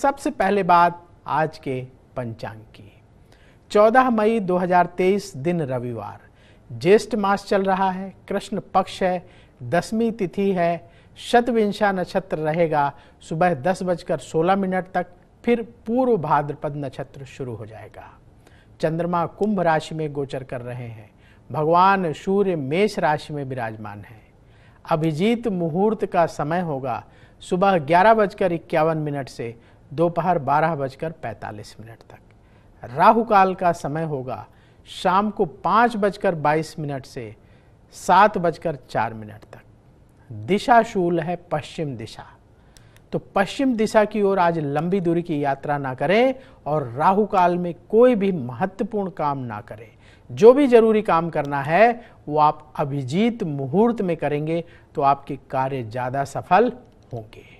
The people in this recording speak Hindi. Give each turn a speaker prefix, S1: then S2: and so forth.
S1: सबसे पहले बात आज के पंचांग की 14 मई 2023 दिन रविवार ज्येष्ठ मास चल रहा है कृष्ण पक्ष है दसवीं तिथि है शतविंशा नक्षत्र रहेगा सुबह दस बजकर सोलह मिनट तक फिर पूर्व भाद्रपद नक्षत्र शुरू हो जाएगा चंद्रमा कुंभ राशि में गोचर कर रहे हैं भगवान सूर्य मेष राशि में विराजमान है अभिजीत मुहूर्त का समय होगा सुबह ग्यारह बजकर इक्यावन मिनट से दोपहर बारह बजकर पैंतालीस मिनट तक राहु काल का समय होगा शाम को पाँच बजकर बाईस मिनट से सात बजकर चार मिनट तक दिशा शूल है पश्चिम दिशा तो पश्चिम दिशा की ओर आज लंबी दूरी की यात्रा ना करें और राहु काल में कोई भी महत्वपूर्ण काम ना करें जो भी जरूरी काम करना है वो आप अभिजीत मुहूर्त में करेंगे तो आपके कार्य ज़्यादा सफल
S2: होंगे